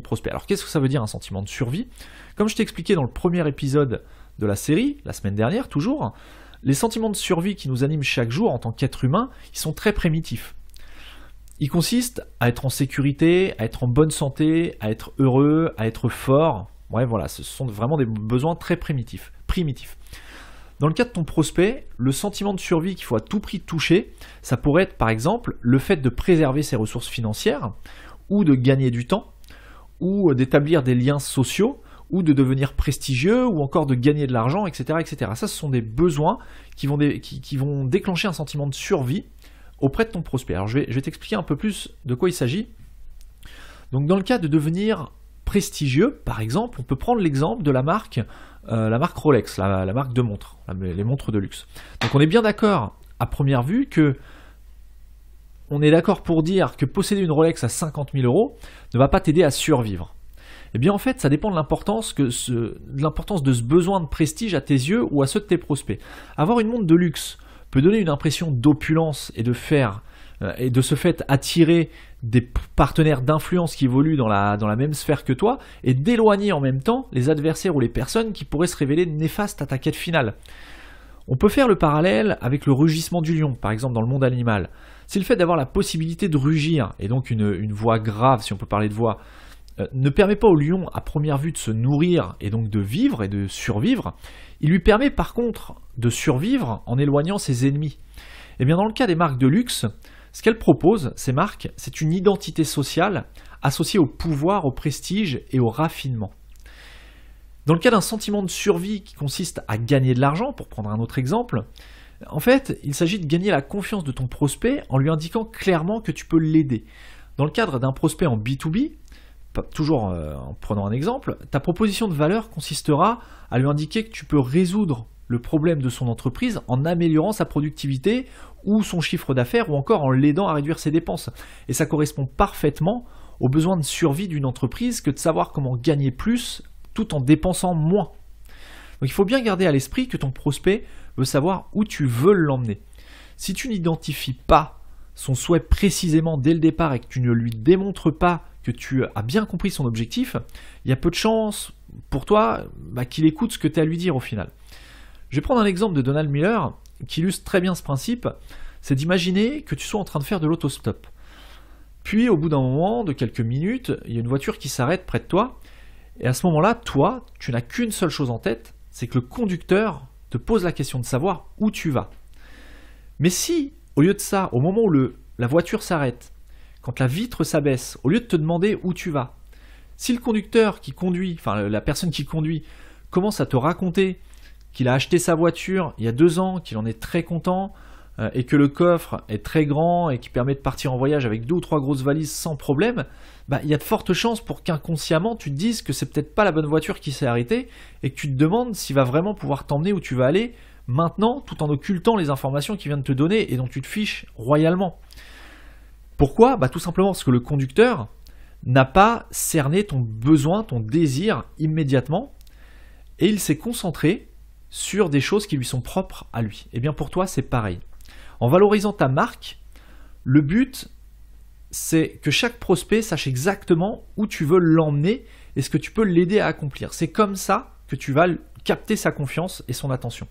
prospect. Alors qu'est-ce que ça veut dire un sentiment de survie Comme je t'ai expliqué dans le premier épisode de la série, la semaine dernière toujours, les sentiments de survie qui nous animent chaque jour en tant qu'être humain, ils sont très primitifs. Ils consistent à être en sécurité, à être en bonne santé, à être heureux, à être fort. Ouais, voilà, ce sont vraiment des besoins très primitifs. primitifs. Dans le cas de ton prospect, le sentiment de survie qu'il faut à tout prix toucher, ça pourrait être par exemple le fait de préserver ses ressources financières ou de gagner du temps ou euh, d'établir des liens sociaux, ou de devenir prestigieux, ou encore de gagner de l'argent, etc., etc. Ça, ce sont des besoins qui vont, qui, vont déclencher un sentiment de survie auprès de ton prospect. Alors je vais, t'expliquer un peu plus de quoi il s'agit. Donc dans le cas de devenir prestigieux, par exemple, on peut prendre l'exemple de la marque, euh, la marque Rolex, la, la, marque de montres, les montres de luxe. Donc on est bien d'accord à première vue que on est d'accord pour dire que posséder une Rolex à 50 000 euros ne va pas t'aider à survivre. Eh bien en fait, ça dépend de l'importance, de l'importance de ce besoin de prestige à tes yeux ou à ceux de tes prospects. Avoir une montre de luxe peut donner une impression d'opulence et de faire euh, et de ce fait attirer des partenaires d'influence qui évoluent dans la, dans la même sphère que toi et d'éloigner en même temps les adversaires ou les personnes qui pourraient se révéler néfastes à ta quête finale. On peut faire le parallèle avec le rugissement du lion, par exemple dans le monde animal si le fait d'avoir la possibilité de rugir, et donc une, voix grave, si on peut parler de voix, euh, ne permet pas au lion à première vue de se nourrir et donc de vivre et de survivre, il lui permet par contre de survivre en éloignant ses ennemis. Et eh bien dans le cas des marques de luxe, ce qu'elles proposent, ces marques, c'est une identité sociale associée au pouvoir, au prestige et au raffinement. Dans le cas d'un sentiment de survie qui consiste à gagner de l'argent, pour prendre un autre exemple, en fait, il s'agit de gagner la confiance de ton prospect en lui indiquant clairement que tu peux l'aider. Dans le cadre d'un prospect en B2B, toujours euh, en prenant un exemple, ta proposition de valeur consistera à lui indiquer que tu peux résoudre le problème de son entreprise en améliorant sa productivité ou son chiffre d'affaires ou encore en l'aidant à réduire ses dépenses. Et ça correspond parfaitement aux besoins de survie d'une entreprise que de savoir comment gagner plus tout en dépensant moins. Donc il faut bien garder à l'esprit que ton prospect veut savoir où tu veux l'emmener. Si tu n'identifies pas son souhait précisément dès le départ et que tu ne lui démontres pas que tu as bien compris son objectif, il y a peu de chances pour toi bah, qu'il écoute ce que tu as à lui dire au final. Je vais prendre un exemple de Donald Miller qui illustre très bien ce principe, c'est d'imaginer que tu sois en train de faire de l'autostop. Puis au bout d'un moment, de quelques minutes, il y a une voiture qui s'arrête près de toi, et à ce moment-là, toi, tu n'as qu'une seule chose en tête, c'est que le conducteur te pose la question de savoir où tu vas. Mais si, au lieu de ça, au moment où le, la voiture s'arrête, quand la vitre s'abaisse, au lieu de te demander où tu vas, si le conducteur qui conduit, enfin la personne qui conduit, commence à te raconter qu'il a acheté sa voiture il y a deux ans, qu'il en est très content, euh, et que le coffre est très grand et qui permet de partir en voyage avec deux ou trois grosses valises sans problème, bah, il y a de fortes chances pour qu'inconsciemment tu te dises que c'est peut-être pas la bonne voiture qui s'est arrêtée et que tu te demandes s'il va vraiment pouvoir t'emmener où tu vas aller maintenant tout en occultant les informations qu'il vient de te donner et dont tu te fiches royalement. Pourquoi bah, Tout simplement parce que le conducteur n'a pas cerné ton besoin, ton désir immédiatement et il s'est concentré sur des choses qui lui sont propres à lui. Et eh bien pour toi, c'est pareil. En valorisant ta marque, le but, c'est que chaque prospect sache exactement où tu veux l'emmener et ce que tu peux l'aider à accomplir. C'est comme ça que tu vas capter sa confiance et son attention.